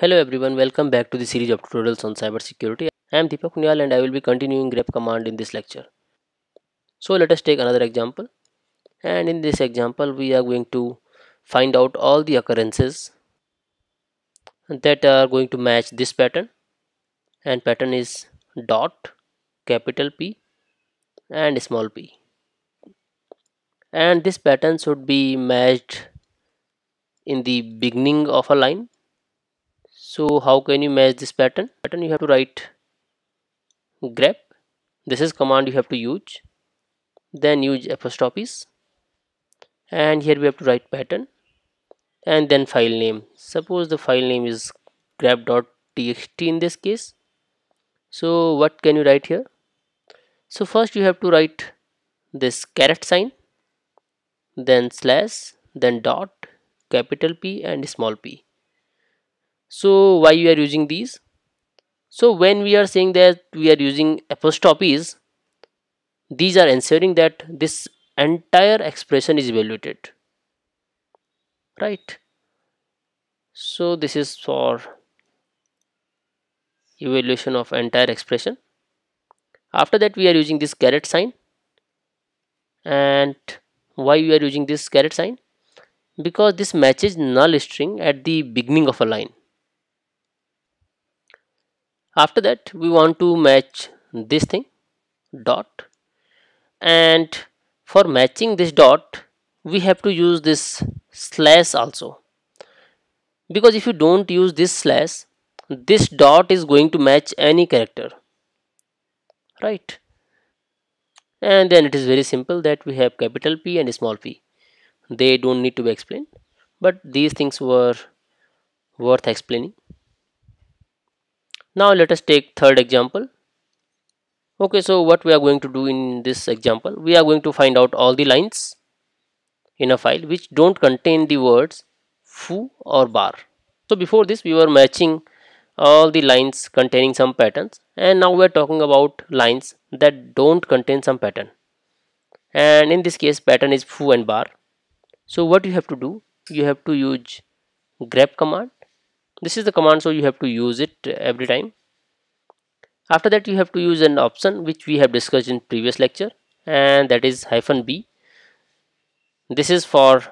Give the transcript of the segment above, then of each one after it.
Hello everyone, welcome back to the series of tutorials on cybersecurity. I am Deepak Nyal and I will be continuing grep command in this lecture. So let us take another example. And in this example, we are going to find out all the occurrences that are going to match this pattern. And pattern is dot, capital P and small p. And this pattern should be matched in the beginning of a line so how can you match this pattern pattern you have to write grep this is command you have to use then use apostrophes and here we have to write pattern and then file name suppose the file name is grep.txt in this case so what can you write here so first you have to write this caret sign then slash then dot capital P and small p so why we are using these so when we are saying that we are using apostrophes these are ensuring that this entire expression is evaluated right so this is for evaluation of entire expression after that we are using this caret sign and why we are using this caret sign because this matches null string at the beginning of a line after that we want to match this thing dot and for matching this dot we have to use this slash also because if you don't use this slash this dot is going to match any character right and then it is very simple that we have capital P and small p they don't need to be explained but these things were worth explaining now let us take third example okay so what we are going to do in this example we are going to find out all the lines in a file which don't contain the words foo or bar so before this we were matching all the lines containing some patterns and now we're talking about lines that don't contain some pattern and in this case pattern is foo and bar so what you have to do you have to use grep command this is the command so you have to use it every time after that you have to use an option which we have discussed in previous lecture and that is hyphen b this is for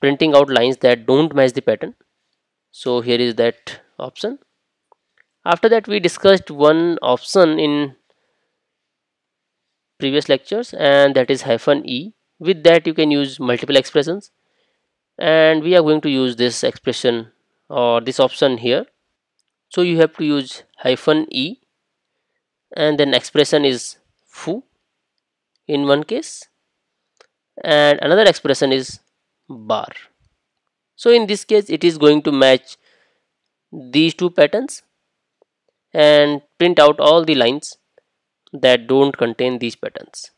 printing out lines that don't match the pattern so here is that option after that we discussed one option in previous lectures and that is hyphen e with that you can use multiple expressions and we are going to use this expression or this option here so you have to use hyphen e and then expression is foo in one case and another expression is bar so in this case it is going to match these two patterns and print out all the lines that don't contain these patterns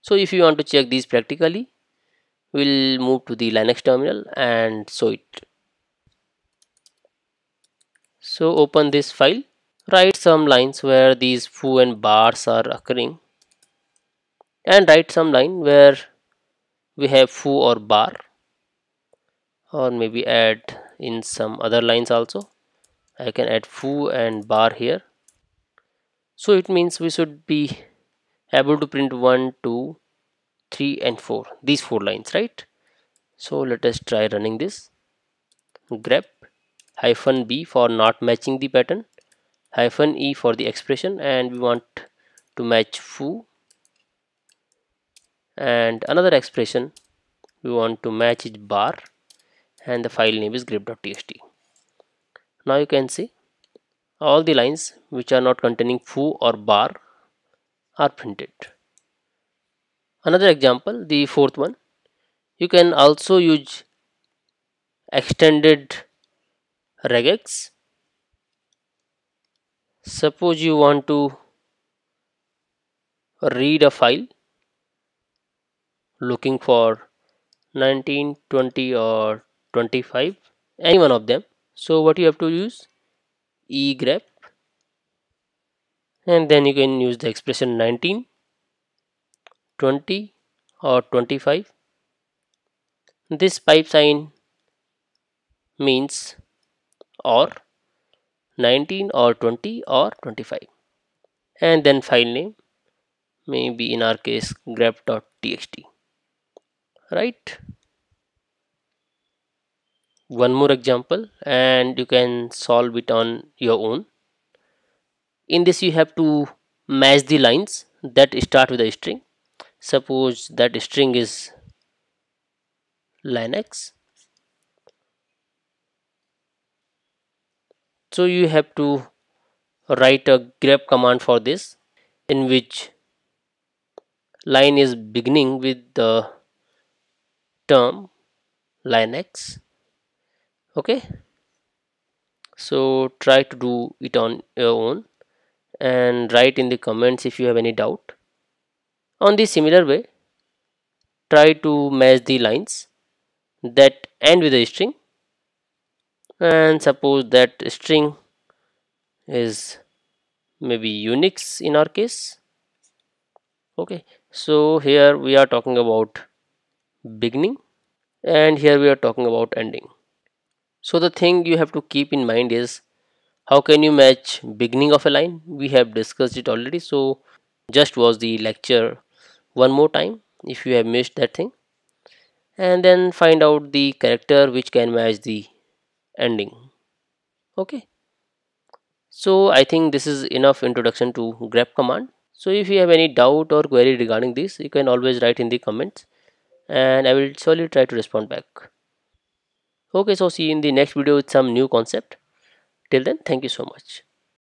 so if you want to check these practically we'll move to the linux terminal and show it so open this file, write some lines where these foo and bars are occurring and write some line where we have foo or bar or maybe add in some other lines also. I can add foo and bar here. So it means we should be able to print 1, 2, 3 and 4 these four lines right so let us try running this grep hyphen b for not matching the pattern hyphen e for the expression and we want to match foo and another expression we want to match is bar and the file name is grep.txt now you can see all the lines which are not containing foo or bar are printed another example the fourth one you can also use extended regex. Suppose you want to read a file looking for 19, 20 or 25 any one of them. So what you have to use egrep and then you can use the expression 19 20 or 25 this pipe sign means or 19 or 20 or 25 and then file name may be in our case grep.txt right one more example and you can solve it on your own in this you have to match the lines that start with a string suppose that string is linux so you have to write a grep command for this in which line is beginning with the term line x okay so try to do it on your own and write in the comments if you have any doubt on the similar way try to match the lines that end with a string and suppose that string is maybe unix in our case okay so here we are talking about beginning and here we are talking about ending so the thing you have to keep in mind is how can you match beginning of a line we have discussed it already so just watch the lecture one more time if you have missed that thing and then find out the character which can match the ending okay so i think this is enough introduction to grep command so if you have any doubt or query regarding this you can always write in the comments and i will surely try to respond back okay so see you in the next video with some new concept till then thank you so much